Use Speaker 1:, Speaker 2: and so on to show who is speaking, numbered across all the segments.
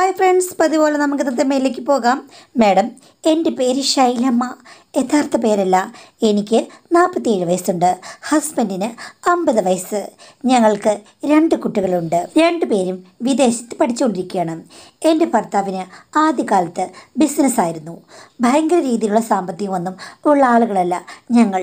Speaker 1: hi friends പതിപോലെ നമുക്ക് ഇന്നത്തെ മേലേക്ക് പോകാം മാഡം എൻ്റെ പേര് ശൈലമ്മ യഥാർത്ഥ പേരല്ല എനിക്ക് നാൽപ്പത്തിയേഴ് വയസ്സുണ്ട് ഹസ്ബൻഡിന് അമ്പത് വയസ്സ് ഞങ്ങൾക്ക് രണ്ട് കുട്ടികളുണ്ട് രണ്ടുപേരും വിദേശത്ത് പഠിച്ചുകൊണ്ടിരിക്കുകയാണ് എൻ്റെ ഭർത്താവിന് ആദ്യകാലത്ത് ബിസിനസ്സായിരുന്നു ഭയങ്കര രീതിയിലുള്ള സാമ്പത്തികമൊന്നും ഉള്ള ആളുകളല്ല ഞങ്ങൾ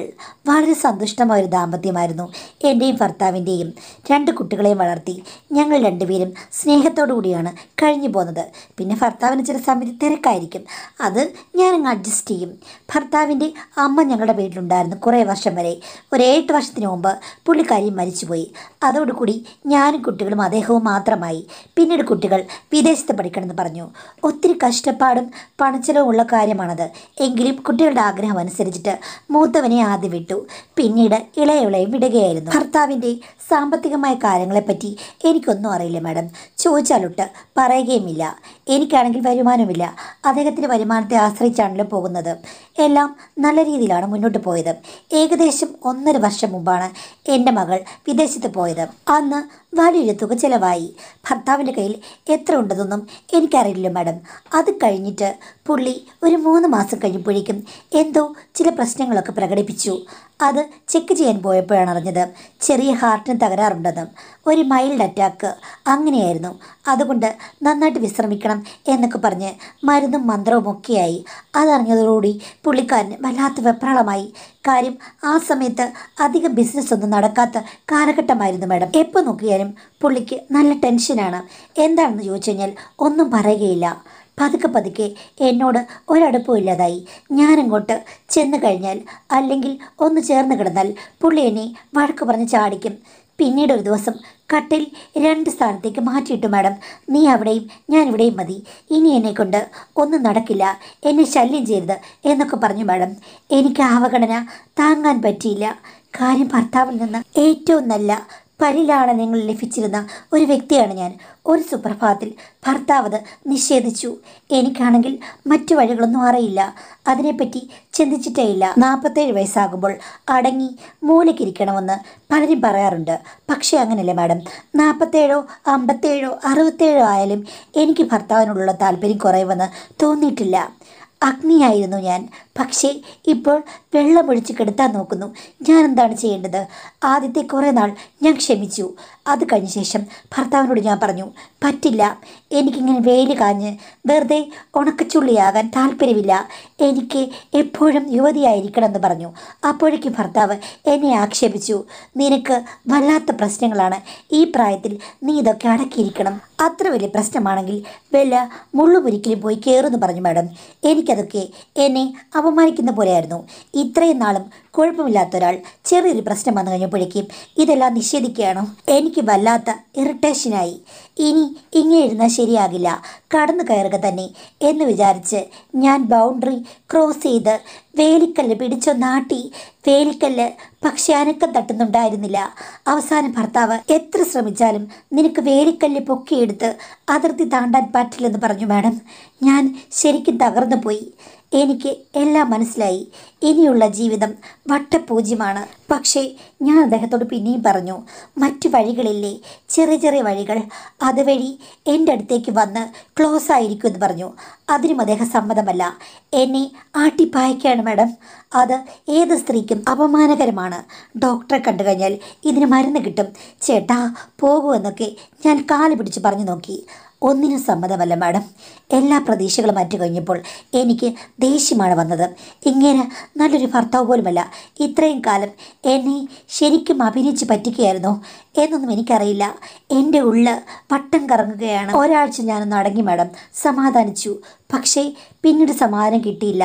Speaker 1: വളരെ സന്തുഷ്ടമായ ഒരു ദാമ്പത്യമായിരുന്നു എൻ്റെയും ഭർത്താവിൻ്റെയും രണ്ട് കുട്ടികളെയും വളർത്തി ഞങ്ങൾ രണ്ടുപേരും സ്നേഹത്തോടു കൂടിയാണ് കഴിഞ്ഞു പോകുന്നത് പിന്നെ ഭർത്താവിന് ചില സമയത്ത് തിരക്കായിരിക്കും അത് ഞാനങ്ങ് അഡ്ജസ്റ്റ് ചെയ്യും ഭർത്താവ് ഭർത്താവിൻ്റെ അമ്മ ഞങ്ങളുടെ വീട്ടിലുണ്ടായിരുന്നു കുറേ വർഷം വരെ ഒരു ഏഴ് വർഷത്തിന് മുമ്പ് പുള്ളിക്കാരി മരിച്ചുപോയി അതോടുകൂടി ഞാനും കുട്ടികളും അദ്ദേഹവും മാത്രമായി പിന്നീട് കുട്ടികൾ വിദേശത്ത് പഠിക്കണമെന്ന് പറഞ്ഞു ഒത്തിരി കഷ്ടപ്പാടും പണച്ചെലവും ഉള്ള കാര്യമാണത് എങ്കിലും കുട്ടികളുടെ ആഗ്രഹം അനുസരിച്ചിട്ട് മൂത്തവനെ ആദ്യം വിട്ടു പിന്നീട് ഇളയവിളയും വിടുകയായിരുന്നു ഭർത്താവിൻ്റെ സാമ്പത്തികമായ കാര്യങ്ങളെപ്പറ്റി എനിക്കൊന്നും അറിയില്ല മാഡം ചോദിച്ചാലൊട്ട് പറയുകയുമില്ല എനിക്കാണെങ്കിൽ വരുമാനമില്ല അദ്ദേഹത്തിൻ്റെ വരുമാനത്തെ ആശ്രയിച്ചാണല്ലോ പോകുന്നത് എല്ലാം എല്ലാം നല്ല രീതിയിലാണ് മുന്നോട്ട് പോയത് ഏകദേശം ഒന്നര വർഷം മുമ്പാണ് എൻ്റെ മകൾ വിദേശത്ത് പോയത് അന്ന് വലിയൊരു തുക ചിലവായി ഭർത്താവിൻ്റെ കയ്യിൽ എത്ര ഉണ്ടെന്നൊന്നും എനിക്കറിയില്ല മാഡം അത് കഴിഞ്ഞിട്ട് പുള്ളി ഒരു മൂന്ന് മാസം കഴിയുമ്പോഴേക്കും എന്തോ ചില പ്രശ്നങ്ങളൊക്കെ പ്രകടിപ്പിച്ചു അത് ചെക്ക് ചെയ്യാൻ പോയപ്പോഴാണ് അറിഞ്ഞത് ചെറിയ ഹാർട്ടിന് തകരാറുണ്ടെന്നും ഒരു മൈൽഡ് അറ്റാക്ക് അങ്ങനെയായിരുന്നു അതുകൊണ്ട് നന്നായിട്ട് വിശ്രമിക്കണം എന്നൊക്കെ പറഞ്ഞ് മരുന്നും മന്ത്രവും ഒക്കെയായി അതറിഞ്ഞതോടുകൂടി പുള്ളിക്കാരന് വല്ലാത്ത വെപ്രാളമായി കാര്യം ആ സമയത്ത് അധികം ബിസിനസ് ഒന്നും നടക്കാത്ത കാലഘട്ടമായിരുന്നു മാഡം എപ്പോൾ നോക്കിയാലും പുള്ളിക്ക് നല്ല ടെൻഷനാണ് എന്താണെന്ന് ചോദിച്ചു കഴിഞ്ഞാൽ ഒന്നും പറയുകയില്ല പതുക്കെ പതുക്കെ എന്നോട് ഒരടുപ്പും ഇല്ലാതായി ഞാനങ്ങോട്ട് ചെന്നു കഴിഞ്ഞാൽ അല്ലെങ്കിൽ ഒന്ന് ചേർന്ന് കിടന്നാൽ പുള്ളി എന്നെ വഴക്ക് പറഞ്ഞ് ചാടിക്കും പിന്നീട് ഒരു ദിവസം കട്ടിൽ രണ്ട് സ്ഥാനത്തേക്ക് മാറ്റിയിട്ടു മാഡം നീ അവിടെയും ഞാൻ ഇവിടെയും മതി ഇനി എന്നെക്കൊണ്ട് ഒന്നും നടക്കില്ല എന്നെ ശല്യം ചെയ്യരുത് എന്നൊക്കെ പറഞ്ഞു മാഡം എനിക്ക് അവഗണന താങ്ങാൻ പറ്റിയില്ല കാര്യം ഭർത്താവിൽ നിന്ന് ഏറ്റവും നല്ല പരിലാണ് നിങ്ങൾ ലഭിച്ചിരുന്ന ഒരു വ്യക്തിയാണ് ഞാൻ ഒരു സുപ്രഭാതത്തിൽ ഭർത്താവ് നിഷേധിച്ചു എനിക്കാണെങ്കിൽ മറ്റു വഴികളൊന്നും അറിയില്ല അതിനെപ്പറ്റി ചിന്തിച്ചിട്ടേ ഇല്ല നാൽപ്പത്തേഴ് വയസ്സാകുമ്പോൾ അടങ്ങി മൂലക്കിരിക്കണമെന്ന് പലരും പറയാറുണ്ട് പക്ഷേ അങ്ങനെയല്ല മാഡം നാൽപ്പത്തേഴോ അമ്പത്തേഴോ അറുപത്തേഴോ ആയാലും എനിക്ക് ഭർത്താവിനോടുള്ള താല്പര്യം കുറയുമെന്ന് തോന്നിയിട്ടില്ല അഗ്നിയായിരുന്നു ഞാൻ പക്ഷേ ഇപ്പോൾ വെള്ളമൊഴിച്ച് കെടുത്താൻ നോക്കുന്നു ഞാൻ എന്താണ് ചെയ്യേണ്ടത് ആദ്യത്തെ കുറേ നാൾ ഞാൻ ക്ഷമിച്ചു അത് കഴിഞ്ഞ ശേഷം ഭർത്താവിനോട് ഞാൻ പറഞ്ഞു പറ്റില്ല എനിക്കിങ്ങനെ വെയിൽ കാഞ്ഞ് വെറുതെ ഉണക്കച്ചുള്ളിയാകാൻ താല്പര്യമില്ല എനിക്ക് എപ്പോഴും യുവതിയായിരിക്കണം എന്ന് പറഞ്ഞു അപ്പോഴേക്കും ഭർത്താവ് എന്നെ ആക്ഷേപിച്ചു നിനക്ക് വല്ലാത്ത പ്രശ്നങ്ങളാണ് ഈ പ്രായത്തിൽ നീ ഇതൊക്കെ അടക്കിയിരിക്കണം അത്ര വലിയ പ്രശ്നമാണെങ്കിൽ വെല്ല മുള്ളുപുരിക്കലും പോയി കയറുമെന്ന് പറഞ്ഞു മാഡം എനിക്കതൊക്കെ എന്നെ അപമാനിക്കുന്ന പോലെയായിരുന്നു ഇത്രയും നാളും കുഴപ്പമില്ലാത്ത ഒരാൾ ചെറിയൊരു പ്രശ്നം വന്നു കഴിഞ്ഞു പറഞ്ഞപ്പോഴേക്കും ഇതെല്ലാം നിഷേധിക്കുകയാണോ എനിക്ക് വല്ലാത്ത ഇറിറ്റേഷനായി ഇനി ഇങ്ങനെ ഇരുന്നാൽ ശരിയാകില്ല കടന്നു കയറുക തന്നെ എന്ന് വിചാരിച്ച് ഞാൻ ബൗണ്ടറി ക്രോസ് ചെയ്ത് വേലിക്കല്ല് പിടിച്ചോ നാട്ടി വേലിക്കല്ല് പക്ഷെ അനക്കം തട്ടുന്നുണ്ടായിരുന്നില്ല അവസാന ഭർത്താവ് എത്ര ശ്രമിച്ചാലും നിനക്ക് വേലിക്കല്ല് പൊക്കിയെടുത്ത് അതിർത്തി താണ്ടാൻ പറ്റില്ലെന്ന് പറഞ്ഞു മാഡം ഞാൻ ശരിക്കും തകർന്നു പോയി എനിക്ക് എല്ലാം മനസ്സിലായി ഇനിയുള്ള ജീവിതം വട്ടപൂജ്യമാണ് പക്ഷേ ഞാൻ അദ്ദേഹത്തോട് പിന്നെയും പറഞ്ഞു മറ്റു വഴികളില്ലേ ചെറിയ ചെറിയ വഴികൾ അതുവഴി എൻ്റെ അടുത്തേക്ക് വന്ന് ക്ലോസ് ആയിരിക്കും എന്ന് പറഞ്ഞു അതിനും അദ്ദേഹം സമ്മതമല്ല എന്നെ ആട്ടിപ്പായക്കാണ് മാഡം അത് ഏത് സ്ത്രീക്കും അപമാനകരമാണ് ഡോക്ടറെ കണ്ടു കഴിഞ്ഞാൽ ഇതിന് മരുന്ന് കിട്ടും ചേട്ടാ പോകുമെന്നൊക്കെ എന്നൊക്കെ ഞാൻ കാല് പിടിച്ച് പറഞ്ഞു നോക്കി ഒന്നിനും സമ്മതമല്ല മാഡം എല്ലാ പ്രതീക്ഷകളും മാറ്റി കഴിഞ്ഞപ്പോൾ എനിക്ക് ദേഷ്യമാണ് വന്നത് ഇങ്ങനെ നല്ലൊരു ഭർത്താവ് പോലുമല്ല ഇത്രയും കാലം എന്നെ ശരിക്കും അഭിനയിച്ച് പറ്റിക്കുകയായിരുന്നു എന്നൊന്നും എനിക്കറിയില്ല എൻ്റെ ഉള്ള പട്ടം കറങ്ങുകയാണ് ഒരാഴ്ച ഞാനൊന്ന് അടങ്ങി മാഡം സമാധാനിച്ചു പക്ഷേ പിന്നീട് സമാധാനം കിട്ടിയില്ല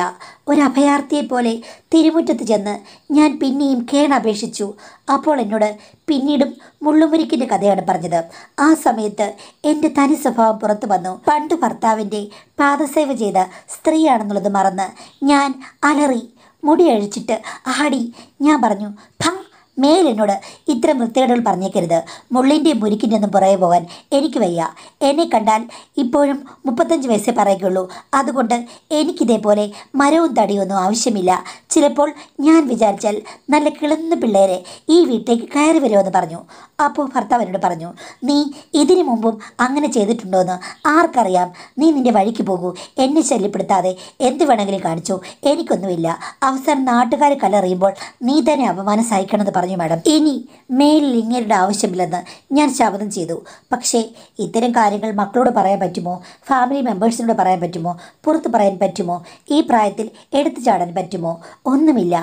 Speaker 1: ഒരു അഭയാർത്ഥിയെ പോലെ തിരുമുറ്റത്ത് ചെന്ന് ഞാൻ പിന്നെയും കേണപേക്ഷിച്ചു അപ്പോൾ എന്നോട് പിന്നീടും മുള്ളുമുരിക്കിൻ്റെ കഥയാണ് പറഞ്ഞത് ആ സമയത്ത് എൻ്റെ തനി സ്വഭാവം പുറത്തു വന്നു പണ്ട് ഭർത്താവിൻ്റെ പാദസേവ ചെയ്ത സ്ത്രീയാണെന്നുള്ളത് മറന്ന് ഞാൻ അലറി മുടി അഴിച്ചിട്ട് ആടി ഞാൻ പറഞ്ഞു ഭം മേലെന്നോട് ഇത്തരം വൃത്തികേടുകൾ പറഞ്ഞേക്കരുത് മുള്ളിൻ്റെയും ഒന്നും പുറകെ പോകാൻ എനിക്ക് വയ്യ എന്നെ കണ്ടാൽ ഇപ്പോഴും മുപ്പത്തഞ്ച് വയസ്സേ പറയുകയുള്ളൂ അതുകൊണ്ട് എനിക്കിതേപോലെ മരവും തടിയൊന്നും ആവശ്യമില്ല ചിലപ്പോൾ ഞാൻ വിചാരിച്ചാൽ നല്ല കിളന്ന പിള്ളേരെ ഈ വീട്ടിലേക്ക് കയറി വരുമെന്ന് പറഞ്ഞു അപ്പോൾ ഭർത്താവ് എന്നോട് പറഞ്ഞു നീ ഇതിനു മുമ്പും അങ്ങനെ ചെയ്തിട്ടുണ്ടോ എന്ന് ആർക്കറിയാം നീ നിൻ്റെ വഴിക്ക് പോകൂ എന്നെ ശല്യപ്പെടുത്താതെ എന്ത് വേണമെങ്കിലും കാണിച്ചു എനിക്കൊന്നുമില്ല അവസാനം നാട്ടുകാർ കലറിയുമ്പോൾ നീ തന്നെ അപമാനം സഹിക്കണമെന്ന് പറഞ്ഞു പറഞ്ഞു മാഡം ഇനി മേലിൽ ഇങ്ങനെയുടെ ആവശ്യമില്ലെന്ന് ഞാൻ ശപഥം ചെയ്തു പക്ഷേ ഇത്തരം കാര്യങ്ങൾ മക്കളോട് പറയാൻ പറ്റുമോ ഫാമിലി മെമ്പേഴ്സിനോട് പറയാൻ പറ്റുമോ പുറത്ത് പറയാൻ പറ്റുമോ ഈ പ്രായത്തിൽ എടുത്തു ചാടാൻ പറ്റുമോ ഒന്നുമില്ല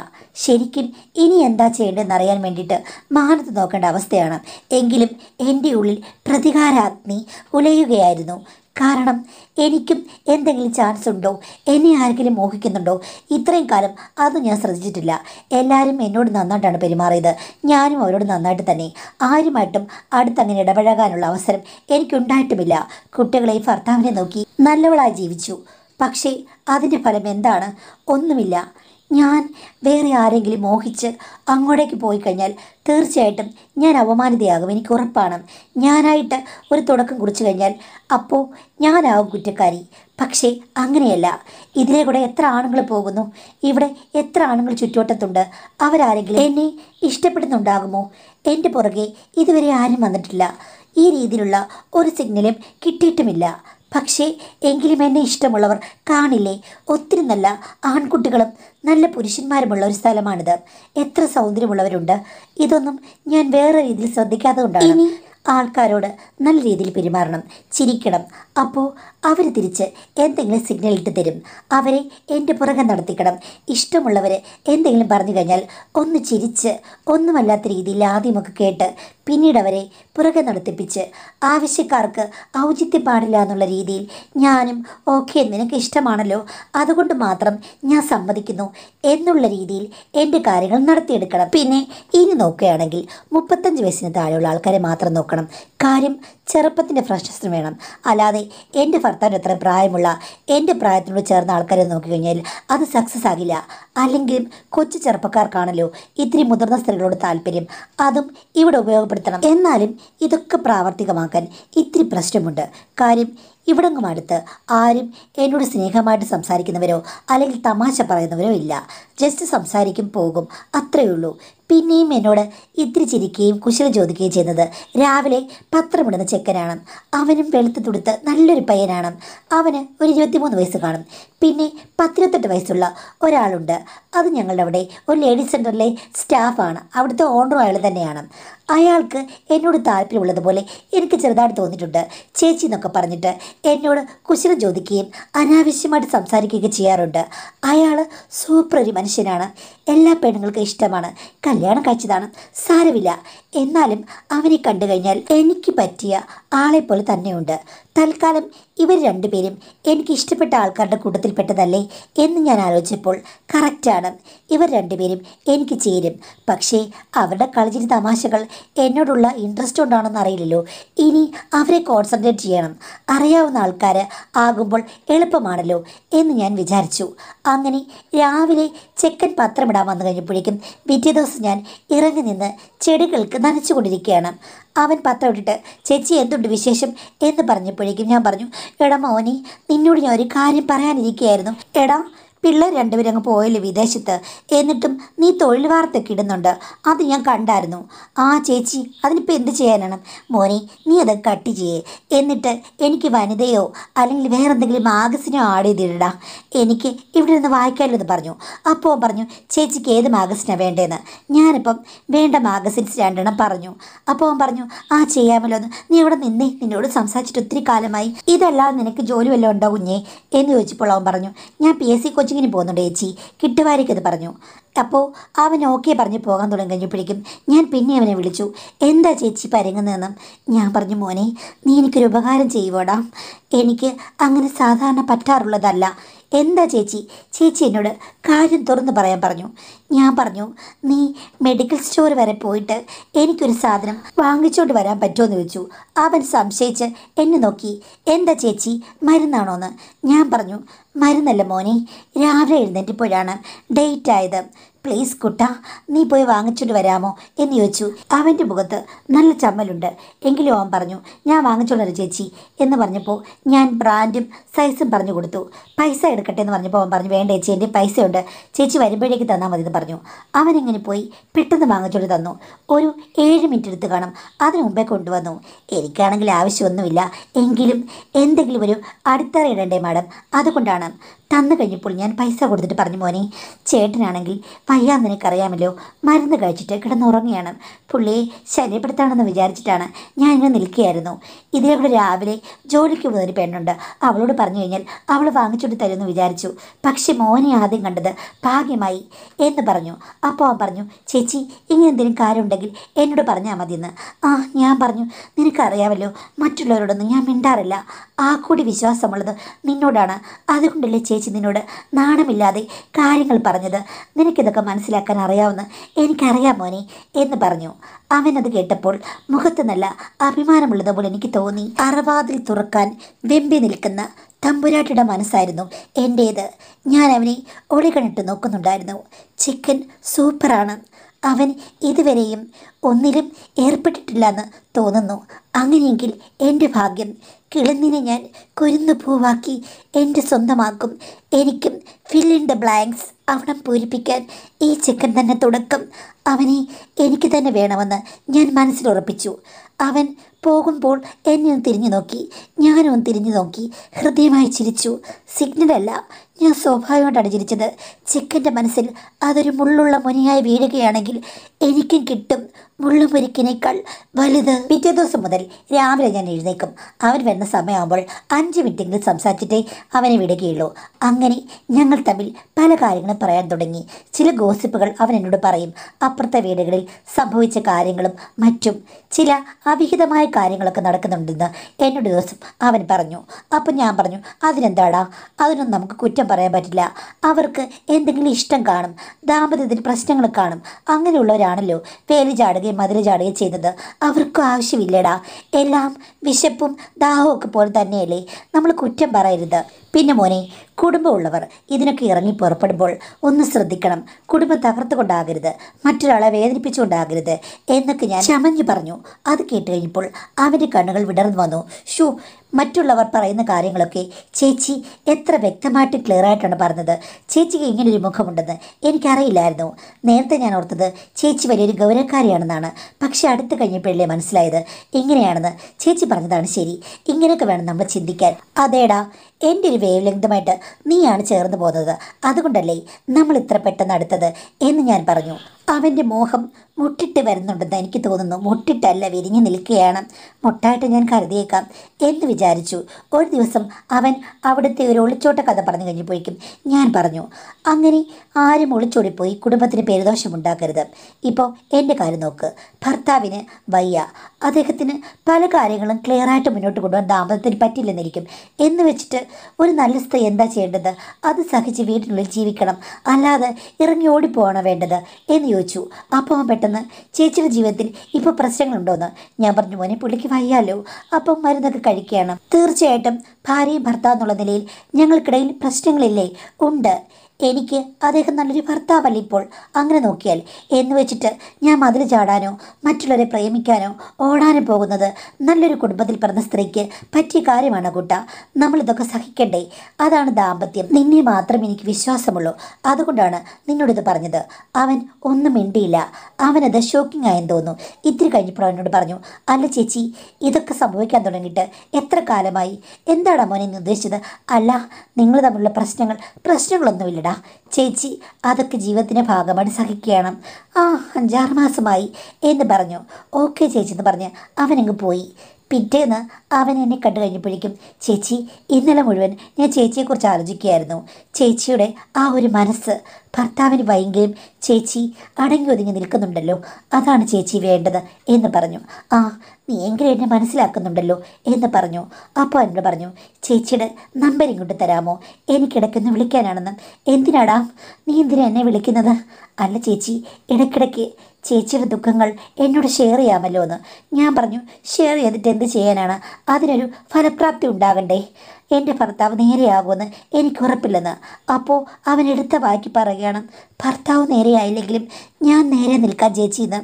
Speaker 1: ശരിക്കും ഇനി എന്താ ചെയ്യേണ്ടതെന്ന് അറിയാൻ വേണ്ടിയിട്ട് മാനത്ത് നോക്കേണ്ട അവസ്ഥയാണ് എങ്കിലും എൻ്റെ ഉള്ളിൽ പ്രതികാരാഗ്നി ഉലയുകയായിരുന്നു കാരണം എനിക്കും എന്തെങ്കിലും ചാൻസ് ഉണ്ടോ എന്നെ ആരെങ്കിലും മോഹിക്കുന്നുണ്ടോ ഇത്രയും കാലം അത് ഞാൻ ശ്രദ്ധിച്ചിട്ടില്ല എല്ലാവരും എന്നോട് നന്നായിട്ടാണ് പെരുമാറിയത് ഞാനും അവരോട് നന്നായിട്ട് തന്നെ ആരുമായിട്ടും അടുത്തങ്ങനെ ഇടപഴകാനുള്ള അവസരം എനിക്കുണ്ടായിട്ടുമില്ല കുട്ടികളെ ഭർത്താവിനെ നോക്കി നല്ലവളായി ജീവിച്ചു പക്ഷേ അതിൻ്റെ ഫലം എന്താണ് ഒന്നുമില്ല ഞാൻ വേറെ ആരെങ്കിലും മോഹിച്ച് അങ്ങോട്ടേക്ക് പോയി കഴിഞ്ഞാൽ തീർച്ചയായിട്ടും ഞാൻ അവമാനിതയാകും എനിക്ക് ഉറപ്പാണ് ഞാനായിട്ട് ഒരു തുടക്കം കുറിച്ചു കഴിഞ്ഞാൽ അപ്പോൾ ഞാനാവും കുറ്റക്കാരി പക്ഷേ അങ്ങനെയല്ല ഇതിലെ കൂടെ എത്ര ആണുങ്ങൾ പോകുന്നു ഇവിടെ എത്ര ആണുങ്ങൾ ചുറ്റുവട്ടത്തുണ്ട് അവരാരെങ്കിലും എന്നെ ഇഷ്ടപ്പെടുന്നുണ്ടാകുമോ എൻ്റെ പുറകെ ഇതുവരെ ആരും വന്നിട്ടില്ല ഈ രീതിയിലുള്ള ഒരു സിഗ്നലും കിട്ടിയിട്ടുമില്ല പക്ഷേ എങ്കിലും എന്നെ ഇഷ്ടമുള്ളവർ കാണില്ലേ ഒത്തിരി നല്ല ആൺകുട്ടികളും നല്ല പുരുഷന്മാരുമുള്ള ഒരു സ്ഥലമാണിത് എത്ര സൗന്ദര്യമുള്ളവരുണ്ട് ഇതൊന്നും ഞാൻ വേറെ രീതിയിൽ ശ്രദ്ധിക്കാതെ കൊണ്ടാണ് ആൾക്കാരോട് നല്ല രീതിയിൽ പെരുമാറണം ചിരിക്കണം അപ്പോൾ അവർ തിരിച്ച് എന്തെങ്കിലും സിഗ്നൽ ഇട്ട് തരും അവരെ എൻ്റെ പുറകെ നടത്തിക്കണം ഇഷ്ടമുള്ളവർ എന്തെങ്കിലും പറഞ്ഞു കഴിഞ്ഞാൽ ഒന്ന് ചിരിച്ച് ഒന്നുമല്ലാത്ത രീതിയിൽ ആദ്യമൊക്കെ കേട്ട് പിന്നീട് അവരെ പുറകെ നടത്തിപ്പിച്ച് ആവശ്യക്കാർക്ക് ഔചിത്യം പാടില്ല എന്നുള്ള രീതിയിൽ ഞാനും ഓക്കെ നിനക്ക് ഇഷ്ടമാണല്ലോ അതുകൊണ്ട് മാത്രം ഞാൻ സമ്മതിക്കുന്നു എന്നുള്ള രീതിയിൽ എൻ്റെ കാര്യങ്ങൾ നടത്തിയെടുക്കണം പിന്നെ ഇനി നോക്കുകയാണെങ്കിൽ മുപ്പത്തഞ്ച് വയസ്സിന് താഴെയുള്ള ആൾക്കാരെ മാത്രം നോക്കണം നോക്കണം കാര്യം ചെറുപ്പത്തിൻ്റെ ഫ്രഷ്നസ് വേണം അല്ലാതെ എൻ്റെ ഭർത്താവിന് അത്ര പ്രായമുള്ള എൻ്റെ പ്രായത്തിനോട് ചേർന്ന ആൾക്കാരെ നോക്കിക്കഴിഞ്ഞാൽ അത് സക്സസ് ആകില്ല അല്ലെങ്കിലും കൊച്ചു ചെറുപ്പക്കാർക്കാണല്ലോ ഇത്തിരി മുതിർന്ന സ്ത്രീകളോട് താല്പര്യം അതും ഇവിടെ ഉപയോഗപ്പെടുത്തണം എന്നാലും ഇതൊക്കെ പ്രാവർത്തികമാക്കാൻ ഇത്തിരി പ്രശ്നമുണ്ട് കാര്യം ഇവിടങ്ങും അടുത്ത് ആരും എന്നോട് സ്നേഹമായിട്ട് സംസാരിക്കുന്നവരോ അല്ലെങ്കിൽ തമാശ പറയുന്നവരോ ഇല്ല ജസ്റ്റ് സംസാരിക്കും പോകും അത്രയേ ഉള്ളൂ പിന്നെയും എന്നോട് ഇത്തിരി ചിരിക്കുകയും കുശല ചോദിക്കുകയും ചെയ്യുന്നത് രാവിലെ പത്രമിടുന്ന ചെക്കനാണ് അവനും വെളുത്ത് തുടുത്ത് നല്ലൊരു പയ്യനാണ് അവന് ഒരു ഇരുപത്തിമൂന്ന് വയസ്സ് കാണും പിന്നെ പത്തിരുപത്തെട്ട് വയസ്സുള്ള ഒരാളുണ്ട് അത് ഞങ്ങളുടെ അവിടെ ഒരു ലേഡീസ് സെൻറ്ററിലെ സ്റ്റാഫാണ് അവിടുത്തെ ഓണറും അയാൾ തന്നെയാണ് അയാൾക്ക് എന്നോട് താല്പര്യമുള്ളതുപോലെ എനിക്ക് ചെറുതായിട്ട് തോന്നിയിട്ടുണ്ട് ചേച്ചി എന്നൊക്കെ പറഞ്ഞിട്ട് എന്നോട് കുശലം ചോദിക്കുകയും അനാവശ്യമായിട്ട് സംസാരിക്കുകയൊക്കെ ചെയ്യാറുണ്ട് അയാൾ സൂപ്പർ ഒരു മനുഷ്യനാണ് എല്ലാ പെണ്ണുങ്ങൾക്കും ഇഷ്ടമാണ് കല്യാണം കഴിച്ചതാണ് സാരമില്ല എന്നാലും അവനെ കണ്ടു കഴിഞ്ഞാൽ എനിക്ക് പറ്റിയ ആളെപ്പോലെ തന്നെയുണ്ട് തൽക്കാലം ഇവർ രണ്ടുപേരും എനിക്ക് ഇഷ്ടപ്പെട്ട ആൾക്കാരുടെ കൂട്ടത്തിൽപ്പെട്ടതല്ലേ എന്ന് ഞാൻ ആലോചിച്ചപ്പോൾ കറക്റ്റാണ് ഇവർ രണ്ടുപേരും എനിക്ക് ചേരും പക്ഷേ അവരുടെ കളിച്ചിരി തമാശകൾ എന്നോടുള്ള ഇൻട്രസ്റ്റ് ഉണ്ടാണെന്ന് അറിയില്ലല്ലോ ഇനി അവരെ കോൺസെൻട്രേറ്റ് ചെയ്യണം അറിയാവുന്ന ആൾക്കാർ ആകുമ്പോൾ എളുപ്പമാണല്ലോ എന്ന് ഞാൻ വിചാരിച്ചു അങ്ങനെ രാവിലെ ചെക്കൻ പത്രമിടാൻ വന്നു കഴിഞ്ഞപ്പോഴേക്കും പിറ്റേ ദിവസം ഞാൻ ഇറങ്ങി നിന്ന് ചെടികൾക്ക് നനച്ചുകൊണ്ടിരിക്കുകയാണ് അവൻ പത്രം ഇട്ടിട്ട് ചേച്ചി എന്തുണ്ട് വിശേഷം എന്ന് പറഞ്ഞപ്പോഴേക്കും ഞാൻ പറഞ്ഞു എടാ മോനെ നിന്നോട് ഞാൻ ഒരു കാര്യം പറയാനിരിക്കുകയായിരുന്നു എടാ പിള്ളേർ രണ്ടുപേരും അങ്ങ് പോയല്ലോ വിദേശത്ത് എന്നിട്ടും നീ തൊഴിൽ വാർത്തൊക്കെ ഇടുന്നുണ്ട് അത് ഞാൻ കണ്ടായിരുന്നു ആ ചേച്ചി അതിനിപ്പോൾ എന്ത് ചെയ്യാനാണ് മോനെ നീ അത് കട്ട് ചെയ്യേ എന്നിട്ട് എനിക്ക് വനിതയോ അല്ലെങ്കിൽ വേറെ എന്തെങ്കിലും മാഗസിനോ ആഡ് ചെയ്തിടാം എനിക്ക് ഇവിടെ നിന്ന് വായിക്കാമല്ലോ പറഞ്ഞു അപ്പോൾ പറഞ്ഞു ചേച്ചിക്ക് ഏത് മാഗസിനാണ് വേണ്ടതെന്ന് ഞാനിപ്പം വേണ്ട മാഗസിൻസ് രണ്ടെണ്ണം പറഞ്ഞു അപ്പോൾ അവൻ പറഞ്ഞു ആ ചെയ്യാമല്ലോ എന്ന് നീ ഇവിടെ നിന്നേ നിന്നോട് സംസാരിച്ചിട്ട് ഒത്തിരി കാലമായി ഇതല്ലാതെ നിനക്ക് ജോലി വല്ലതും ഉണ്ടോ കുഞ്ഞേ എന്ന് ചോദിച്ചപ്പോൾ അവൻ പറഞ്ഞു ഞാൻ പി എസ് സി കോച്ച് കോച്ചിങ്ങിന് പോകുന്നുണ്ട് ചേച്ചി കിട്ടുവാരിക്കത് പറഞ്ഞു അപ്പോൾ അവൻ ഓക്കെ പറഞ്ഞ് പോകാൻ തുടങ്ങി കഴിഞ്ഞപ്പോഴേക്കും ഞാൻ പിന്നെ അവനെ വിളിച്ചു എന്താ ചേച്ചി പരങ്ങുന്നതെന്നും ഞാൻ പറഞ്ഞു മോനെ നീ എനിക്കൊരു ഉപകാരം ചെയ്യുവോടാ എനിക്ക് അങ്ങനെ സാധാരണ പറ്റാറുള്ളതല്ല എന്താ ചേച്ചി ചേച്ചി എന്നോട് കാര്യം തുറന്നു പറയാൻ പറഞ്ഞു ഞാൻ പറഞ്ഞു നീ മെഡിക്കൽ സ്റ്റോർ വരെ പോയിട്ട് എനിക്കൊരു സാധനം വാങ്ങിച്ചുകൊണ്ട് വരാൻ പറ്റുമോ എന്ന് ചോദിച്ചു അവൻ സംശയിച്ച് എന്നെ നോക്കി എന്താ ചേച്ചി എന്ന് ഞാൻ പറഞ്ഞു മരുന്നല്ല മോനെ രാവിലെ എഴുന്നേറ്റപ്പോഴാണ് ഡേറ്റ് ആയത് പ്ലീസ് കുട്ട നീ പോയി വാങ്ങിച്ചുകൊണ്ട് വരാമോ എന്ന് ചോദിച്ചു അവൻ്റെ മുഖത്ത് നല്ല ചമ്മലുണ്ട് എങ്കിലും അവൻ പറഞ്ഞു ഞാൻ വാങ്ങിച്ചോളാം ചേച്ചി എന്ന് പറഞ്ഞപ്പോൾ ഞാൻ ബ്രാൻഡും സൈസും പറഞ്ഞു കൊടുത്തു പൈസ എടുക്കട്ടെ എന്ന് പറഞ്ഞപ്പോൾ അവൻ പറഞ്ഞു വേണ്ട ചേച്ചി എൻ്റെ പൈസയുണ്ട് ചേച്ചി വരുമ്പോഴേക്ക് തന്നാൽ മതി എന്ന് പറഞ്ഞു അവൻ എങ്ങനെ പോയി പെട്ടെന്ന് വാങ്ങിച്ചുകൊണ്ട് തന്നു ഒരു ഏഴ് മിനിറ്റ് എടുത്ത് കാണും അതിനു മുമ്പേ കൊണ്ടുവന്നു എനിക്കാണെങ്കിൽ ആവശ്യമൊന്നുമില്ല എങ്കിലും എന്തെങ്കിലും ഒരു അടിത്തറ ഇടണ്ടേ മാഡം അതുകൊണ്ടാണ് തന്നു കഴിഞ്ഞപ്പോൾ ഞാൻ പൈസ കൊടുത്തിട്ട് പറഞ്ഞു മോനെ ചേട്ടനാണെങ്കിൽ വയ്യാ നിനക്കറിയാമല്ലോ മരുന്ന് കഴിച്ചിട്ട് കിടന്നുറങ്ങിയാണ് പുള്ളിയെ ശല്യപ്പെടുത്താണെന്ന് വിചാരിച്ചിട്ടാണ് ഞാൻ ഇങ്ങനെ നിൽക്കുകയായിരുന്നു ഇതേ ഇവിടെ രാവിലെ ജോലിക്ക് പോകുന്നൊരു പെണ്ണുണ്ട് അവളോട് പറഞ്ഞു കഴിഞ്ഞാൽ അവൾ വാങ്ങിച്ചുകൊണ്ട് തരുമെന്ന് വിചാരിച്ചു പക്ഷെ മോനെ ആദ്യം കണ്ടത് ഭാഗ്യമായി എന്ന് പറഞ്ഞു അപ്പോൾ അവൻ പറഞ്ഞു ചേച്ചി ഇങ്ങനെ എന്തെങ്കിലും കാര്യമുണ്ടെങ്കിൽ എന്നോട് പറഞ്ഞാൽ മതിയെന്ന് ആ ഞാൻ പറഞ്ഞു നിനക്കറിയാമല്ലോ മറ്റുള്ളവരോടൊന്നും ഞാൻ മിണ്ടാറില്ല ആ കൂടി വിശ്വാസമുള്ളത് നിന്നോടാണ് അതുകൊണ്ടല്ലേ ചേച്ചി ചേച്ചി നിന്നോട് നാണമില്ലാതെ കാര്യങ്ങൾ പറഞ്ഞത് നിനക്കിതൊക്കെ മനസ്സിലാക്കാൻ അറിയാവുന്ന എനിക്കറിയാം മോനെ എന്ന് പറഞ്ഞു അവനത് കേട്ടപ്പോൾ മുഖത്ത് നല്ല അഭിമാനമുള്ളതുപോലെ എനിക്ക് തോന്നി അറവാതിൽ തുറക്കാൻ വെമ്പി നിൽക്കുന്ന തമ്പുരാട്ടിയുടെ മനസ്സായിരുന്നു എൻ്റേത് ഞാൻ അവനെ ഒളികണിട്ട് നോക്കുന്നുണ്ടായിരുന്നു ചിക്കൻ സൂപ്പറാണ് അവൻ ഇതുവരെയും ഒന്നിലും ഏർപ്പെട്ടിട്ടില്ലെന്ന് തോന്നുന്നു അങ്ങനെയെങ്കിൽ എൻ്റെ ഭാഗ്യം കിളന്നിനെ ഞാൻ കുരുന്നു പൂവാക്കി എൻ്റെ സ്വന്തമാക്കും എനിക്കും ഫില്ലിൻ ദ ബ്ലാങ്ക്സ് അവണം പൂരിപ്പിക്കാൻ ഈ ചെക്കൻ തന്നെ തുടക്കം അവനെ എനിക്ക് തന്നെ വേണമെന്ന് ഞാൻ മനസ്സിലുറപ്പിച്ചു അവൻ പോകുമ്പോൾ എന്നെ ഒന്ന് തിരിഞ്ഞു നോക്കി ഞാനൊന്ന് തിരിഞ്ഞു നോക്കി ഹൃദയമായി ചിരിച്ചു സിഗ്നലല്ല ഞാൻ സ്വാഭാവികമായിട്ടാണ് ചിരിച്ചത് ചെക്കൻ്റെ മനസ്സിൽ അതൊരു മുള്ളുള്ള മുനിയായി വീഴുകയാണെങ്കിൽ എനിക്കും കിട്ടും മുള്ളുമുരിക്കിനേക്കാൾ വലുത് പിറ്റേ ദിവസം മുതൽ രാവിലെ ഞാൻ എഴുന്നേക്കും അവൻ വരുന്ന സമയമാകുമ്പോൾ അഞ്ച് മിനിറ്റെങ്കിലും സംസാരിച്ചിട്ടേ അവനെ വിടുകയുള്ളൂ അങ്ങനെ ഞങ്ങൾ തമ്മിൽ പല കാര്യങ്ങളും പറയാൻ തുടങ്ങി ചില ഗോസിപ്പുകൾ അവൻ എന്നോട് പറയും അപ്പുറത്തെ വീടുകളിൽ സംഭവിച്ച കാര്യങ്ങളും മറ്റും ചില അവിഹിതമായ കാര്യങ്ങളൊക്കെ നടക്കുന്നുണ്ടെന്ന് എന്നോട് ദിവസം അവൻ പറഞ്ഞു അപ്പം ഞാൻ പറഞ്ഞു അതിനെന്താടാ അതിനൊന്നും നമുക്ക് കുറ്റം പറയാൻ പറ്റില്ല അവർക്ക് എന്തെങ്കിലും ഇഷ്ടം കാണും ദാമ്പത്യത്തിന് പ്രശ്നങ്ങൾ കാണും അങ്ങനെയുള്ളവരാണല്ലോ വേലി ചാടുകയും മതിൽ ചാടുകയും ചെയ്യുന്നത് അവർക്കും ആവശ്യമില്ലടാ എല്ലാം വിശപ്പും ദാഹവും ഒക്കെ പോലെ തന്നെയല്ലേ നമ്മൾ കുറ്റം പറയരുത് പിന്നെ മോനെ കുടുംബമുള്ളവർ ഇതിനൊക്കെ ഇറങ്ങി പുറപ്പെടുമ്പോൾ ഒന്ന് ശ്രദ്ധിക്കണം കുടുംബം തകർത്തുകൊണ്ടാകരുത് മറ്റൊരാളെ വേദനിപ്പിച്ചുകൊണ്ടാകരുത് എന്നൊക്കെ ഞാൻ ചമഞ്ഞു പറഞ്ഞു അത് കേട്ട് കഴിഞ്ഞപ്പോൾ അവൻ്റെ കണ്ണുകൾ വിടർന്നു വന്നു ഷൂ മറ്റുള്ളവർ പറയുന്ന കാര്യങ്ങളൊക്കെ ചേച്ചി എത്ര വ്യക്തമായിട്ട് ക്ലിയർ ആയിട്ടാണ് പറഞ്ഞത് ചേച്ചിക്ക് ഇങ്ങനൊരു മുഖമുണ്ടെന്ന് എനിക്കറിയില്ലായിരുന്നു നേരത്തെ ഞാൻ ഓർത്തത് ചേച്ചി വലിയൊരു ഗൗരവക്കാരിയാണെന്നാണ് പക്ഷെ അടുത്ത് കഴിഞ്ഞപ്പോഴല്ലേ മനസ്സിലായത് ഇങ്ങനെയാണെന്ന് ചേച്ചി പറഞ്ഞതാണ് ശരി ഇങ്ങനെയൊക്കെ വേണം നമ്മൾ ചിന്തിക്കാൻ അതേടാ എൻ്റെ ഒരു വേവ് ലെങ്തുമായിട്ട് നീയാണ് ചേർന്ന് പോകുന്നത് അതുകൊണ്ടല്ലേ നമ്മൾ ഇത്ര പെട്ടെന്ന് അടുത്തത് എന്ന് ഞാൻ പറഞ്ഞു അവൻ്റെ മോഹം മുട്ടിട്ട് വരുന്നുണ്ടെന്ന് എനിക്ക് തോന്നുന്നു മുട്ടിട്ടല്ല വിരിഞ്ഞു നിൽക്കുകയാണ് മുട്ടായിട്ട് ഞാൻ കരുതിയേക്കാം എന്ന് വിചാരിച്ചു ഒരു ദിവസം അവൻ അവിടുത്തെ ഒരു ഒളിച്ചോട്ട കഥ പറഞ്ഞു കഴിഞ്ഞപ്പോഴേക്കും ഞാൻ പറഞ്ഞു അങ്ങനെ ആരും ഒളിച്ചോടിപ്പോയി കുടുംബത്തിന് ഉണ്ടാക്കരുത് ഇപ്പോൾ എൻ്റെ കാര്യം നോക്ക് ഭർത്താവിന് വയ്യ അദ്ദേഹത്തിന് പല കാര്യങ്ങളും ക്ലിയറായിട്ട് മുന്നോട്ട് കൊണ്ടുപോകാൻ ദാമ്പത്യത്തിന് പറ്റില്ലെന്നിരിക്കും എന്ന് വെച്ചിട്ട് ഒരു നല്ല സ്ത്രീ എന്താ ചെയ്യേണ്ടത് അത് സഹിച്ച് വീട്ടിനുള്ളിൽ ജീവിക്കണം അല്ലാതെ ഇറങ്ങി ഓടിപ്പോകണം വേണ്ടത് എന്ന് ചോദിച്ചു അപ്പോൾ അവൻ പെട്ടെന്ന് ചേച്ചിയുടെ ജീവിതത്തിൽ ഇപ്പോൾ പ്രശ്നങ്ങളുണ്ടോയെന്ന് ഞാൻ പറഞ്ഞു മോനെ പുള്ളിക്ക് വയ്യാലോ അപ്പം മരുന്നൊക്കെ കഴിക്കുകയാണ് തീർച്ചയായിട്ടും ഭാര്യയും ഭർത്താവ് എന്നുള്ള നിലയിൽ ഞങ്ങൾക്കിടയിൽ പ്രശ്നങ്ങളില്ലേ ഉണ്ട് എനിക്ക് അദ്ദേഹം നല്ലൊരു ഭർത്താവല്ല ഇപ്പോൾ അങ്ങനെ നോക്കിയാൽ എന്ന് വെച്ചിട്ട് ഞാൻ മതിൽ ചാടാനോ മറ്റുള്ളവരെ പ്രേമിക്കാനോ ഓടാനും പോകുന്നത് നല്ലൊരു കുടുംബത്തിൽ പിറന്ന സ്ത്രീക്ക് പറ്റിയ കാര്യമാണ് കൂട്ട നമ്മളിതൊക്കെ സഹിക്കണ്ടേ അതാണ് ദാമ്പത്യം നിന്നെ മാത്രം എനിക്ക് വിശ്വാസമുള്ളൂ അതുകൊണ്ടാണ് നിന്നോടിത് പറഞ്ഞത് അവൻ ഒന്നും മിണ്ടിയില്ല അവനത് ഷോക്കിംഗ് ആയെന്ന് തോന്നുന്നു ഇത്തിരി കഴിഞ്ഞപ്പോൾ അവനോട് പറഞ്ഞു അല്ല ചേച്ചി ഇതൊക്കെ സംഭവിക്കാൻ തുടങ്ങിയിട്ട് എത്ര കാലമായി എന്താണ് മോനെ നിർദ്ദേശിച്ചത് അല്ല നിങ്ങൾ തമ്മിലുള്ള പ്രശ്നങ്ങൾ പ്രശ്നങ്ങളൊന്നുമില്ലട ചേച്ചി അതൊക്കെ ജീവിതത്തിൻ്റെ ഭാഗമാണ് സഹിക്കണം ആ അഞ്ചാറ് മാസമായി എന്ന് പറഞ്ഞു ഓക്കെ ചേച്ചി എന്ന് പറഞ്ഞ് അവനങ്ങ് പോയി പിറ്റേന്ന് അവൻ എന്നെ കണ്ടു കഴിഞ്ഞപ്പോഴേക്കും ചേച്ചി ഇന്നലെ മുഴുവൻ ഞാൻ ചേച്ചിയെക്കുറിച്ച് ആലോചിക്കുകയായിരുന്നു ചേച്ചിയുടെ ആ ഒരു മനസ്സ് ഭർത്താവിന് ഭയങ്കരം ചേച്ചി അടങ്ങി ഒതുങ്ങി നിൽക്കുന്നുണ്ടല്ലോ അതാണ് ചേച്ചി വേണ്ടത് എന്ന് പറഞ്ഞു ആ നീ എങ്കിലും എന്നെ മനസ്സിലാക്കുന്നുണ്ടല്ലോ എന്ന് പറഞ്ഞു അപ്പോൾ എന്നോട് പറഞ്ഞു ചേച്ചിയുടെ നമ്പർ ഇങ്ങോട്ട് തരാമോ എനിക്കിടയ്ക്കൊന്ന് വിളിക്കാനാണെന്ന് എന്തിനാടാ നീ എന്തിനാ എന്നെ വിളിക്കുന്നത് അല്ല ചേച്ചി ഇടയ്ക്കിടയ്ക്ക് ചേച്ചിയുടെ ദുഃഖങ്ങൾ എന്നോട് ഷെയർ ചെയ്യാമല്ലോ എന്ന് ഞാൻ പറഞ്ഞു ഷെയർ ചെയ്തിട്ട് എന്ത് ചെയ്യാനാണ് അതിനൊരു ഫലപ്രാപ്തി ഉണ്ടാകണ്ടേ എൻ്റെ ഭർത്താവ് നേരെയാകുമെന്ന് എനിക്ക് ഉറപ്പില്ലെന്ന് അപ്പോൾ അവൻ എടുത്ത വാക്കി പറയുകയാണ് ഭർത്താവ് നേരെയായില്ലെങ്കിലും ഞാൻ നേരെ നിൽക്കാൻ ചേച്ചിയെന്ന്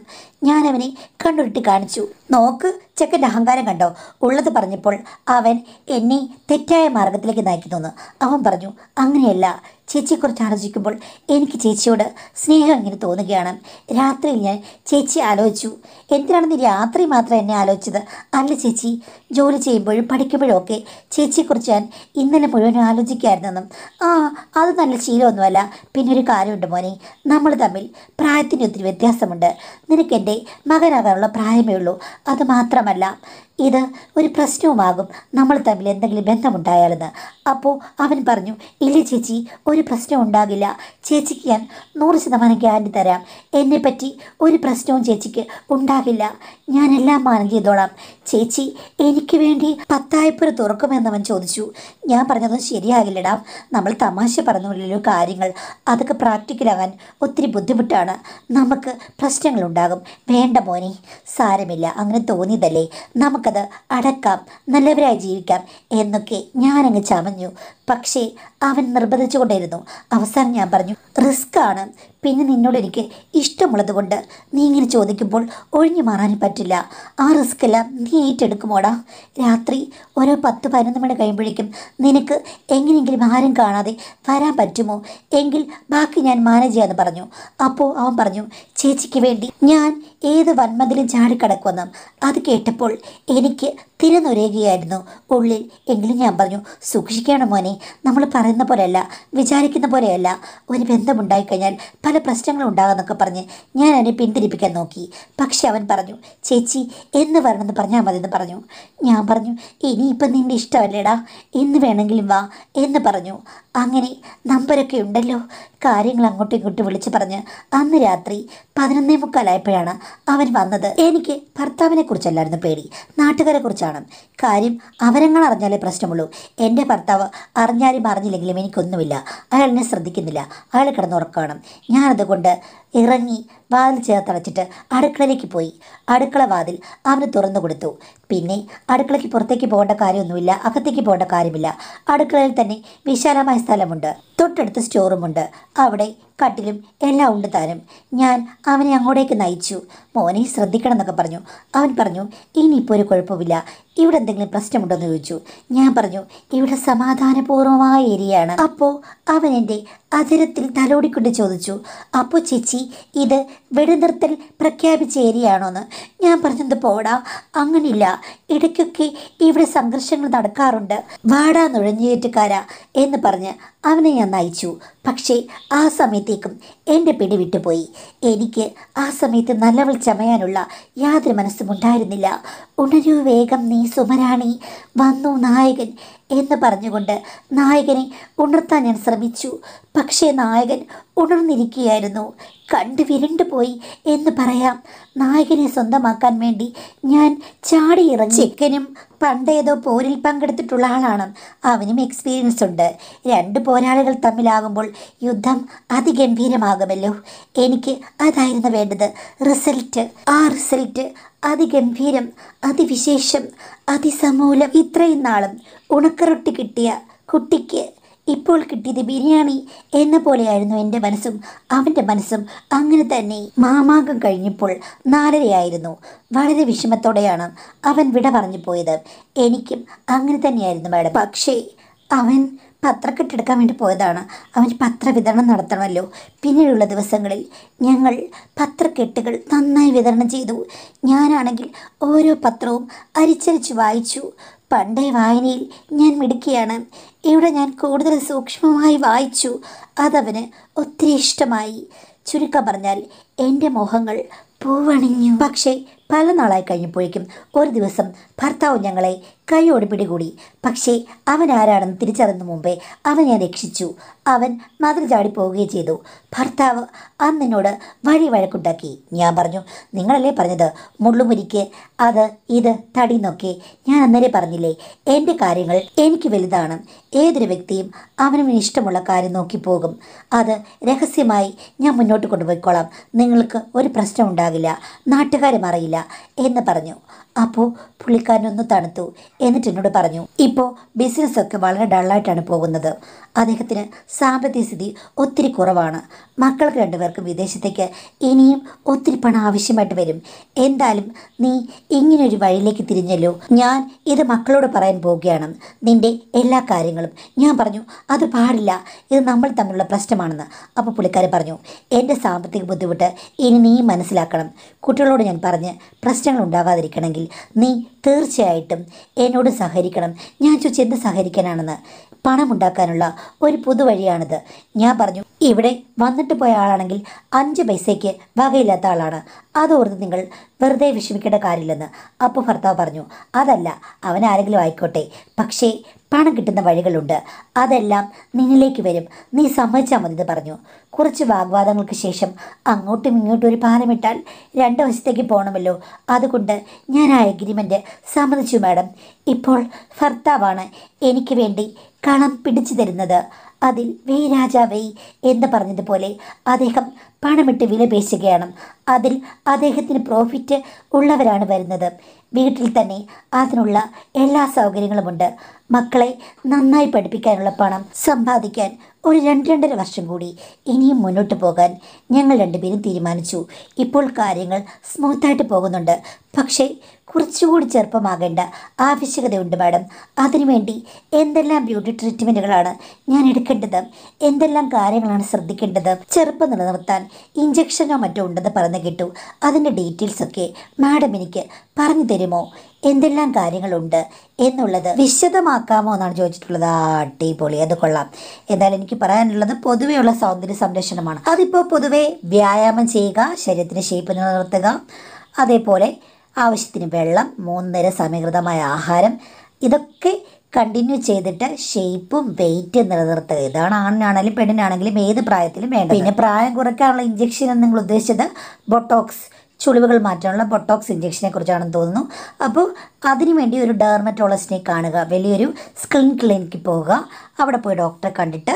Speaker 1: ഞാൻ അവനെ കണ്ണുരുട്ടി കാണിച്ചു നോക്ക് ചെക്കൻ്റെ അഹങ്കാരം കണ്ടോ ഉള്ളത് പറഞ്ഞപ്പോൾ അവൻ എന്നെ തെറ്റായ മാർഗത്തിലേക്ക് നയിക്കുന്നു അവൻ പറഞ്ഞു അങ്ങനെയല്ല ചേച്ചിയെക്കുറിച്ച് ആലോചിക്കുമ്പോൾ എനിക്ക് ചേച്ചിയോട് സ്നേഹം ഇങ്ങനെ തോന്നുകയാണ് രാത്രിയിൽ ഞാൻ ചേച്ചി ആലോചിച്ചു എന്തിനാണെന്ന് രാത്രി മാത്രം എന്നെ ആലോചിച്ചത് അല്ല ചേച്ചി ജോലി ചെയ്യുമ്പോഴും പഠിക്കുമ്പോഴും ഒക്കെ ചേച്ചിയെക്കുറിച്ച് ഞാൻ ഇന്നലെ മുഴുവൻ ആലോചിക്കായിരുന്നെന്നും ആ അത് നല്ല ശീലമൊന്നുമല്ല പിന്നെ ഒരു കാര്യമുണ്ട് മോനെ നമ്മൾ തമ്മിൽ പ്രായത്തിന് ഒത്തിരി വ്യത്യാസമുണ്ട് നിനക്ക് എൻ്റെ മകനാകാനുള്ള പ്രായമേ ഉള്ളൂ അത് മാത്രമല്ല ഇത് ഒരു പ്രശ്നവുമാകും നമ്മൾ തമ്മിൽ എന്തെങ്കിലും ബന്ധമുണ്ടായാലെന്ന് അപ്പോൾ അവൻ പറഞ്ഞു ഇല്ല ചേച്ചി ഒരു പ്രശ്നവും ഉണ്ടാകില്ല ചേച്ചിക്ക് ഞാൻ നൂറ് ശതമാനം ഗ്യാരണ്ടി തരാം എന്നെപ്പറ്റി ഒരു പ്രശ്നവും ചേച്ചിക്ക് ഉണ്ടാകില്ല ഞാനെല്ലാം മാനം ചെയ്തോളാം ചേച്ചി എനിക്ക് വേണ്ടി പത്തായപ്പുര തുറക്കുമെന്നവൻ ചോദിച്ചു ഞാൻ പറഞ്ഞതും ശരിയാകില്ലടാം നമ്മൾ തമാശ പറഞ്ഞുള്ളൂ കാര്യങ്ങൾ അതൊക്കെ പ്രാക്ടിക്കലാകാൻ ഒത്തിരി ബുദ്ധിമുട്ടാണ് നമുക്ക് പ്രശ്നങ്ങളുണ്ടാകും വേണ്ട മോനെ സാരമില്ല അങ്ങനെ തോന്നിയതല്ലേ നമുക്ക് നമുക്കത് അടക്കാം നല്ലവരായി ജീവിക്കാം എന്നൊക്കെ ഞാനങ്ങ് ചമഞ്ഞു പക്ഷേ അവൻ നിർബന്ധിച്ചുകൊണ്ടിരുന്നു അവസാനം ഞാൻ പറഞ്ഞു റിസ്ക് ആണ് പിന്നെ നിന്നോട് എനിക്ക് ഇഷ്ടമുള്ളതുകൊണ്ട് നീ ഇങ്ങനെ ചോദിക്കുമ്പോൾ ഒഴിഞ്ഞു മാറാൻ പറ്റില്ല ആ റിസ്ക് എല്ലാം നീ ഏറ്റെടുക്കുമോടാ രാത്രി ഓരോ പത്ത് പതിനൊന്ന് മണി കഴിയുമ്പോഴേക്കും നിനക്ക് എങ്ങനെയെങ്കിലും ആരും കാണാതെ വരാൻ പറ്റുമോ എങ്കിൽ ബാക്കി ഞാൻ മാനേജ് ചെയ്യാന്ന് പറഞ്ഞു അപ്പോൾ അവൻ പറഞ്ഞു ചേച്ചിക്ക് വേണ്ടി ഞാൻ ഏത് വന്മതിലും ചാടിക്കടക്കുമെന്ന് അത് കേട്ടപ്പോൾ എനിക്ക് തിരനുരയുകയായിരുന്നു ഉള്ളിൽ എങ്കിലും ഞാൻ പറഞ്ഞു സൂക്ഷിക്കണം മോനെ നമ്മൾ പറയുന്ന പോലെയല്ല വിചാരിക്കുന്ന പോലെയല്ല ഒരു ബന്ധമുണ്ടായിക്കഴിഞ്ഞാൽ പല പ്രശ്നങ്ങളും ഉണ്ടാകാമെന്നൊക്കെ പറഞ്ഞ് ഞാൻ അവനെ പിന്തിരിപ്പിക്കാൻ നോക്കി പക്ഷെ അവൻ പറഞ്ഞു ചേച്ചി എന്ന് വരണമെന്ന് പറഞ്ഞാൽ മതിയെന്ന് പറഞ്ഞു ഞാൻ പറഞ്ഞു ഇനിയിപ്പം നിൻ്റെ ഇഷ്ടമല്ലേടാ എന്ന് വേണമെങ്കിലും വാ എന്ന് പറഞ്ഞു അങ്ങനെ നമ്പരൊക്കെ ഉണ്ടല്ലോ കാര്യങ്ങൾ അങ്ങോട്ടും ഇങ്ങോട്ടും വിളിച്ച് പറഞ്ഞ് അന്ന് രാത്രി പതിനൊന്നേ മുക്കാലായപ്പോഴാണ് അവൻ വന്നത് എനിക്ക് ഭർത്താവിനെ കുറിച്ചല്ലായിരുന്നു പേടി നാട്ടുകാരെ കുറിച്ചാണ് കാര്യം അവരങ്ങൾ അറിഞ്ഞാലേ പ്രശ്നമുള്ളൂ എൻ്റെ ഭർത്താവ് പറഞ്ഞാലും പറഞ്ഞില്ലെങ്കിലും എനിക്കൊന്നുമില്ല അയാൾ എന്നെ ശ്രദ്ധിക്കുന്നില്ല അയാൾ കിടന്നുറക്കണം ഞാനതുകൊണ്ട് ഇറങ്ങി വാതിൽ ചേർത്തടച്ചിട്ട് അടുക്കളയിലേക്ക് പോയി അടുക്കള വാതിൽ അവന് തുറന്നു കൊടുത്തു പിന്നെ അടുക്കളയ്ക്ക് പുറത്തേക്ക് പോകേണ്ട കാര്യമൊന്നുമില്ല അകത്തേക്ക് പോകേണ്ട കാര്യമില്ല അടുക്കളയിൽ തന്നെ വിശാലമായ സ്ഥലമുണ്ട് തൊട്ടടുത്ത് സ്റ്റോറുമുണ്ട് അവിടെ കട്ടിലും എല്ലാം ഉണ്ട് താനും ഞാൻ അവനെ അങ്ങോട്ടേക്ക് നയിച്ചു മോനെ ശ്രദ്ധിക്കണം എന്നൊക്കെ പറഞ്ഞു അവൻ പറഞ്ഞു ഇനിയിപ്പോൾ ഒരു കുഴപ്പമില്ല ഇവിടെ എന്തെങ്കിലും പ്രശ്നമുണ്ടോ എന്ന് ചോദിച്ചു ഞാൻ പറഞ്ഞു ഇവിടെ സമാധാനപൂർവമായ ഏരിയയാണ് അപ്പോൾ അവൻ എൻ്റെ അതിരത്തിൽ തലോടിക്കൊണ്ട് ചോദിച്ചു അപ്പോൾ ചേച്ചി 伊的。വെടിനിർത്തൽ പ്രഖ്യാപിച്ച ഏരിയയാണോന്ന് ഞാൻ പറഞ്ഞത് പോടാ അങ്ങനില്ല ഇടയ്ക്കൊക്കെ ഇവിടെ സംഘർഷങ്ങൾ നടക്കാറുണ്ട് വാടാ നുഴഞ്ഞേറ്റുകാരാ എന്ന് പറഞ്ഞ് അവനെ ഞാൻ നയിച്ചു പക്ഷേ ആ സമയത്തേക്കും എൻ്റെ പിടി വിട്ടുപോയി എനിക്ക് ആ സമയത്ത് നല്ലവൾ ചമയാനുള്ള യാതൊരു മനസ്സും ഉണ്ടായിരുന്നില്ല ഉണരൂ വേഗം നീ സുമരാണി വന്നു നായകൻ എന്ന് പറഞ്ഞുകൊണ്ട് നായകനെ ഉണർത്താൻ ഞാൻ ശ്രമിച്ചു പക്ഷേ നായകൻ ഉണർന്നിരിക്കുകയായിരുന്നു കണ്ടു വിരണ്ടു പോയി എന്ന് പറയാം നായകനെ സ്വന്തമാക്കാൻ വേണ്ടി ഞാൻ ചാടിയിറങ്ങി ചിക്കനും പണ്ടേതോ പോരിൽ പങ്കെടുത്തിട്ടുള്ള ആളാണ് അവനും എക്സ്പീരിയൻസ് ഉണ്ട് രണ്ട് പോരാളികൾ തമ്മിലാകുമ്പോൾ യുദ്ധം അതിഗംഭീരമാകുമല്ലോ എനിക്ക് അതായിരുന്നു വേണ്ടത് റിസൾട്ട് ആ റിസൾട്ട് അതിഗംഭീരം അതിവിശേഷം അതിസമൂലം ഇത്രയും നാളും ഉണക്കറൊട്ടി കിട്ടിയ കുട്ടിക്ക് ഇപ്പോൾ കിട്ടിയത് ബിരിയാണി എന്ന പോലെയായിരുന്നു എൻ്റെ മനസ്സും അവൻ്റെ മനസ്സും അങ്ങനെ തന്നെ മാമാങ്കം കഴിഞ്ഞപ്പോൾ നാലരയായിരുന്നു വളരെ വിഷമത്തോടെയാണ് അവൻ വിട പറഞ്ഞു പോയത് എനിക്കും അങ്ങനെ തന്നെയായിരുന്നു മാഡം പക്ഷേ അവൻ പത്രക്കെട്ടെടുക്കാൻ വേണ്ടി പോയതാണ് അവൻ പത്ര വിതരണം നടത്തണമല്ലോ പിന്നീടുള്ള ദിവസങ്ങളിൽ ഞങ്ങൾ പത്രക്കെട്ടുകൾ നന്നായി വിതരണം ചെയ്തു ഞാനാണെങ്കിൽ ഓരോ പത്രവും അരിച്ചരിച്ച് വായിച്ചു പണ്ടേ വായനയിൽ ഞാൻ മിടുക്കിയാണ് ഇവിടെ ഞാൻ കൂടുതൽ സൂക്ഷ്മമായി വായിച്ചു അതവന് ഒത്തിരി ഇഷ്ടമായി ചുരുക്കം പറഞ്ഞാൽ എൻ്റെ മോഹങ്ങൾ പൂവണിഞ്ഞു പക്ഷേ പല നാളായി കഴിഞ്ഞപ്പോഴേക്കും ഒരു ദിവസം ഭർത്താവ് ഞങ്ങളെ കൈയോട് പിടികൂടി പക്ഷേ അവൻ ആരാണെന്ന് തിരിച്ചറിഞ്ഞ മുമ്പേ അവൻ ഞാൻ രക്ഷിച്ചു അവൻ മതിൽ ചാടി പോവുകയും ചെയ്തു ഭർത്താവ് അന്നെന്നോട് വഴി വഴക്കുണ്ടാക്കി ഞാൻ പറഞ്ഞു നിങ്ങളല്ലേ പറഞ്ഞത് മുള്ളുമുരിക്ക് അത് ഇത് തടി നോക്കെ ഞാൻ അന്നേരെ പറഞ്ഞില്ലേ എൻ്റെ കാര്യങ്ങൾ എനിക്ക് വലുതാണ് ഏതൊരു വ്യക്തിയും അവനവന് ഇഷ്ടമുള്ള കാര്യം നോക്കി പോകും അത് രഹസ്യമായി ഞാൻ മുന്നോട്ട് കൊണ്ടുപോയിക്കോളാം നിങ്ങൾക്ക് ഒരു പ്രശ്നം ഉണ്ടാകില്ല നാട്ടുകാരും അറിയില്ല എന്ന് പറഞ്ഞു അപ്പോൾ പുള്ളിക്കാരനൊന്ന് തണുത്തു എന്നിട്ട് എന്നോട് പറഞ്ഞു ഇപ്പോൾ ബിസിനസ്സൊക്കെ വളരെ ഡള്ളായിട്ടാണ് പോകുന്നത് അദ്ദേഹത്തിന് സാമ്പത്തിക സ്ഥിതി ഒത്തിരി കുറവാണ് മക്കൾക്ക് രണ്ടുപേർക്കും വിദേശത്തേക്ക് ഇനിയും ഒത്തിരി പണം ആവശ്യമായിട്ട് വരും എന്തായാലും നീ ഇങ്ങനൊരു വഴിയിലേക്ക് തിരിഞ്ഞല്ലോ ഞാൻ ഇത് മക്കളോട് പറയാൻ പോവുകയാണ് നിൻ്റെ എല്ലാ കാര്യങ്ങളും ഞാൻ പറഞ്ഞു അത് പാടില്ല ഇത് നമ്മൾ തമ്മിലുള്ള പ്രശ്നമാണെന്ന് അപ്പോൾ പുള്ളിക്കാരൻ പറഞ്ഞു എൻ്റെ സാമ്പത്തിക ബുദ്ധിമുട്ട് ഇനി നീ മനസ്സിലാക്കണം കുട്ടികളോട് ഞാൻ പറഞ്ഞ് പ്രശ്നങ്ങൾ ഉണ്ടാകാതിരിക്കണമെങ്കിൽ നീ തീർച്ചയായിട്ടും എന്നോട് സഹകരിക്കണം ഞാൻ ചോദിച്ചു എന്ത് സഹകരിക്കാനാണെന്ന് പണമുണ്ടാക്കാനുള്ള ഒരു പുതുവഴിയാണിത് ഞാൻ പറഞ്ഞു ഇവിടെ വന്നിട്ട് പോയ ആളാണെങ്കിൽ അഞ്ച് പൈസയ്ക്ക് വകയില്ലാത്ത ആളാണ് അതോർത്ത് നിങ്ങൾ വെറുതെ വിഷമിക്കേണ്ട കാര്യമില്ലെന്ന് അപ്പോൾ ഭർത്താവ് പറഞ്ഞു അതല്ല അവൻ ആരെങ്കിലും ആയിക്കോട്ടെ പക്ഷേ പണം കിട്ടുന്ന വഴികളുണ്ട് അതെല്ലാം നിന്നിലേക്ക് വരും നീ സമ്മതിച്ചാൽ മതി എന്ന് പറഞ്ഞു കുറച്ച് വാഗ്വാദങ്ങൾക്ക് ശേഷം അങ്ങോട്ടും ഇങ്ങോട്ടും ഒരു പാലമിട്ടാൽ രണ്ട് വശത്തേക്ക് പോകണമല്ലോ അതുകൊണ്ട് ഞാൻ ആ എഗ്രിമെൻ്റ് സമ്മതിച്ചു മാഡം ഇപ്പോൾ ഭർത്താവാണ് എനിക്ക് വേണ്ടി കളം പിടിച്ചു തരുന്നത് അതിൽ വേ രാജാവേ എന്ന് പറഞ്ഞതുപോലെ അദ്ദേഹം പണമിട്ട് വിലപേശുകയാണ് അതിൽ അദ്ദേഹത്തിന് പ്രോഫിറ്റ് ഉള്ളവരാണ് വരുന്നത് വീട്ടിൽ തന്നെ അതിനുള്ള എല്ലാ സൗകര്യങ്ങളുമുണ്ട് മക്കളെ നന്നായി പഠിപ്പിക്കാനുള്ള പണം സമ്പാദിക്കാൻ ഒരു രണ്ട് രണ്ടര വർഷം കൂടി ഇനിയും മുന്നോട്ട് പോകാൻ ഞങ്ങൾ രണ്ടുപേരും തീരുമാനിച്ചു ഇപ്പോൾ കാര്യങ്ങൾ സ്മൂത്തായിട്ട് പോകുന്നുണ്ട് പക്ഷേ കുറച്ചുകൂടി ചെറുപ്പമാകേണ്ട ആവശ്യകതയുണ്ട് മാഡം അതിനുവേണ്ടി എന്തെല്ലാം ബ്യൂട്ടി ട്രീറ്റ്മെൻറ്റുകളാണ് ഞാൻ എടുക്കേണ്ടത് എന്തെല്ലാം കാര്യങ്ങളാണ് ശ്രദ്ധിക്കേണ്ടത് ചെറുപ്പം നിലനിർത്താൻ ഇഞ്ചക്ഷനോ മറ്റോ ഉണ്ടെന്ന് പറഞ്ഞു കിട്ടു അതിൻ്റെ ഡീറ്റെയിൽസൊക്കെ മാഡം എനിക്ക് പറഞ്ഞു തരുമോ എന്തെല്ലാം കാര്യങ്ങളുണ്ട് എന്നുള്ളത് വിശദമാക്കാമോ എന്നാണ് ചോദിച്ചിട്ടുള്ളത് അടിപൊളി അത് കൊള്ളാം എന്തായാലും എനിക്ക് പറയാനുള്ളത് പൊതുവെയുള്ള സൗന്ദര്യ സംരക്ഷണമാണ് അതിപ്പോൾ പൊതുവെ വ്യായാമം ചെയ്യുക ശരീരത്തിന് ഷേപ്പ് നിലനിർത്തുക അതേപോലെ ആവശ്യത്തിന് വെള്ളം മൂന്നര സമീകൃതമായ ആഹാരം ഇതൊക്കെ കണ്ടിന്യൂ ചെയ്തിട്ട് ഷേപ്പും വെയിറ്റ് നിലനിർത്തുക ഇതാണ് ആണിനാണെങ്കിലും പെണ്ണിനാണെങ്കിലും ഏത് പ്രായത്തിലും വേണ്ട പിന്നെ പ്രായം കുറയ്ക്കാനുള്ള ഇഞ്ചക്ഷൻ എന്ന് നിങ്ങൾ ഉദ്ദേശിച്ചത് ബൊട്ടോക്സ് ചുളിവുകൾ മാറ്റാനുള്ള ബൊട്ടോക്സ് ഇഞ്ചക്ഷനെ കുറിച്ചാണെന്ന് തോന്നുന്നു അപ്പോൾ അതിനുവേണ്ടി ഒരു ഡെർമറ്റോളജിസ്റ്റിനെ കാണുക വലിയൊരു സ്കിൻ ക്ലിനിക്കിൽ പോവുക അവിടെ പോയി ഡോക്ടറെ കണ്ടിട്ട്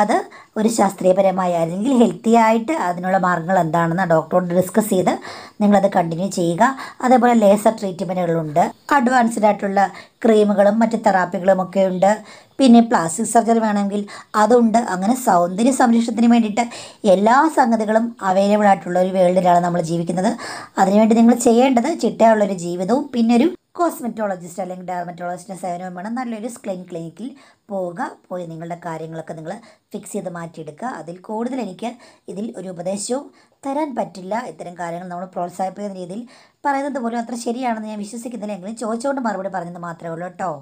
Speaker 1: അത് ഒരു ശാസ്ത്രീയപരമായ അല്ലെങ്കിൽ ഹെൽത്തി ആയിട്ട് അതിനുള്ള മാർഗ്ഗങ്ങൾ എന്താണെന്ന് ഡോക്ടറോട് ഡിസ്കസ് ചെയ്ത് നിങ്ങളത് കണ്ടിന്യൂ ചെയ്യുക അതേപോലെ ലേസർ ട്രീറ്റ്മെൻറ്റുകളുണ്ട് അഡ്വാൻസ്ഡ് ആയിട്ടുള്ള ക്രീമുകളും മറ്റ് തെറാപ്പികളും ഒക്കെ ഉണ്ട് പിന്നെ പ്ലാസ്റ്റിക് സർജറി വേണമെങ്കിൽ അതുണ്ട് അങ്ങനെ സൗന്ദര്യ സംരക്ഷണത്തിന് വേണ്ടിയിട്ട് എല്ലാ സംഗതികളും അവൈലബിൾ ആയിട്ടുള്ള ഒരു വേൾഡിലാണ് നമ്മൾ ജീവിക്കുന്നത് അതിനുവേണ്ടി നിങ്ങൾ ചെയ്യേണ്ടത് ചിട്ടയുള്ളൊരു ജീവിതവും പിന്നെ ഒരു കോസ്മെറ്റോളജിസ്റ്റ് അല്ലെങ്കിൽ ഡെർമറ്റോളജിസ്റ്റിൻ്റെ സേവനം വേണം നല്ലൊരു സ്ക്ലിൻ ക്ലിനിക്കിൽ പോവുക പോയി നിങ്ങളുടെ കാര്യങ്ങളൊക്കെ നിങ്ങൾ ഫിക്സ് ചെയ്ത് മാറ്റിയെടുക്കുക അതിൽ കൂടുതൽ എനിക്ക് ഇതിൽ ഒരു ഉപദേശവും തരാൻ പറ്റില്ല ഇത്തരം കാര്യങ്ങൾ നമ്മൾ പ്രോത്സാഹിപ്പിക്കുന്ന രീതിയിൽ പറയുന്നത് പോലും അത്ര ശരിയാണെന്ന് ഞാൻ വിശ്വസിക്കുന്നില്ല എങ്കിലും ചോദിച്ചുകൊണ്ട് മറുപടി പറഞ്ഞത് മാത്രമേ ഉള്ളൂ കേട്ടോ